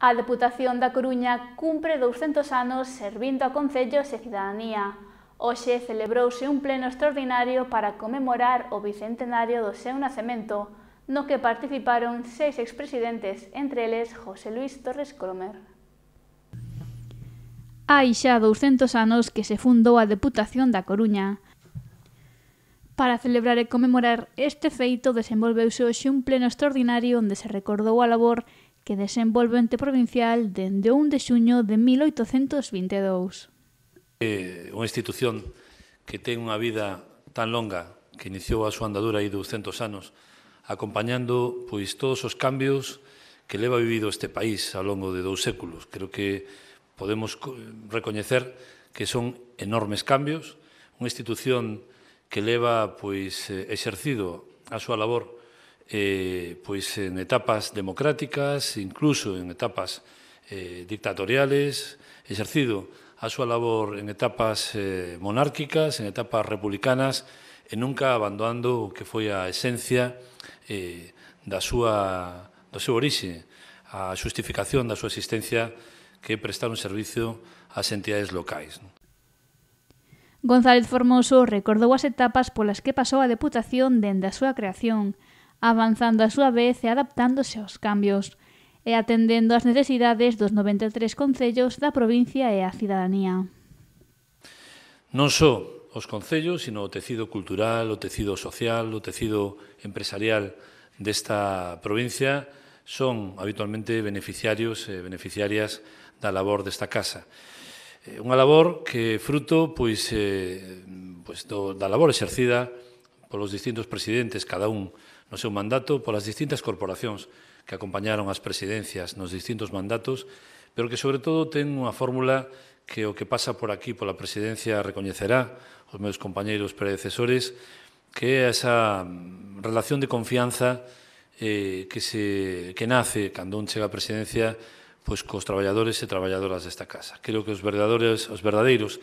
A Deputación da Coruña cumpre 200 anos servindo a Concellos e Cidadanía. Hoxe celebrouse un pleno extraordinario para conmemorar o bicentenario do seu nacemento, no que participaron seis expresidentes, entre eles José Luis Torres Cromer. Hai xa 200 anos que se fundou a Deputación da Coruña. Para celebrar e conmemorar este feito desenvolveuse hoxe un pleno extraordinario onde se recordou a labor que desenvolve o ente provincial dende 1 de xuño de 1822. É eh, unha institución que ten unha vida tan longa que iniciou a súa andadura aí 200 anos, acompañando pois todos os cambios que leva vivido este país ao longo de dous séculos. Creo que podemos recoñecer que son enormes cambios, unha institución que leva pois eh, exercido a súa labor eh, pois en etapas democráticas, incluso en etapas eh, dictatoriales, exercido a súa labor en etapas eh, monárquicas, en etapas republicanas, e eh, nunca abandonando o que foi a esencia eh, da súa, do seu orixe, a xustificación da súa existencia que prestar un servicio ás entidades locais. Non? González Formoso recordou as etapas polas que pasou a Deputación dende a súa creación, avanzando a súa vez e adaptándose aos cambios, e atendendo ás necesidades dos 93 concellos da provincia e a cidadanía. Non só os concellos, sino o tecido cultural, o tecido social, o tecido empresarial desta provincia son habitualmente beneficiarios e beneficiarias da labor desta casa. Eh, unha labor que fruto pois, eh, pois do, da labor exercida polos distintos presidentes, cada un no seu mandato, polas distintas corporacións que acompañaron as presidencias nos distintos mandatos, pero que sobre todo ten unha fórmula que o que pasa por aquí pola presidencia recoñecerá os meus compañeiros predecesores, que é esa relación de confianza eh, que, se, que nace cando un chega a presidencia pois cos traballadores e traballadoras desta casa. Creo que os verdadeiros, os verdadeiros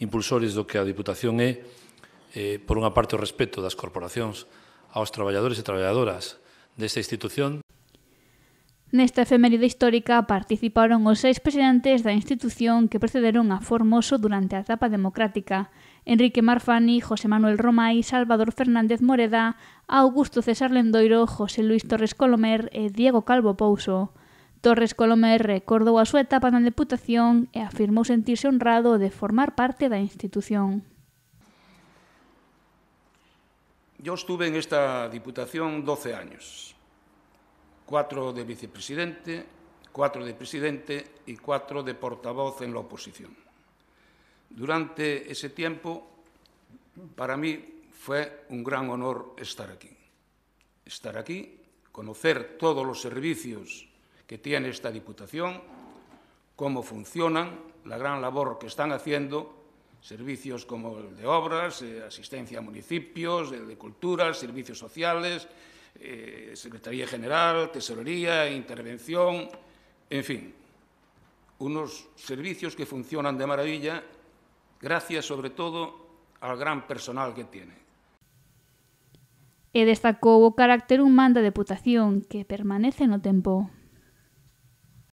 impulsores do que a Diputación é eh, por unha parte o respeto das corporacións aos traballadores e traballadoras desta institución. Nesta efeméride histórica participaron os seis presidentes da institución que precederon a Formoso durante a etapa democrática, Enrique Marfani, José Manuel Romay, Salvador Fernández Moreda, Augusto César Lendoiro, José Luis Torres Colomer e Diego Calvo Pouso. Torres Colomer recordou a súa etapa na deputación e afirmou sentirse honrado de formar parte da institución. Yo estuve en esta Diputación 12 años, cuatro de vicepresidente, cuatro de presidente y cuatro de portavoz en la oposición. Durante ese tiempo, para mí fue un gran honor estar aquí. Estar aquí, conocer todos los servicios que tiene esta Diputación, cómo funcionan, la gran labor que están haciendo servicios como el de obras, eh, asistencia a municipios, el de cultura, servicios sociales, eh, Secretaría General, Tesorería, Intervención, en fin, unos servicios que funcionan de maravilla gracias sobre todo al gran personal que tiene. E destacou o carácter humán da deputación que permanece no tempo.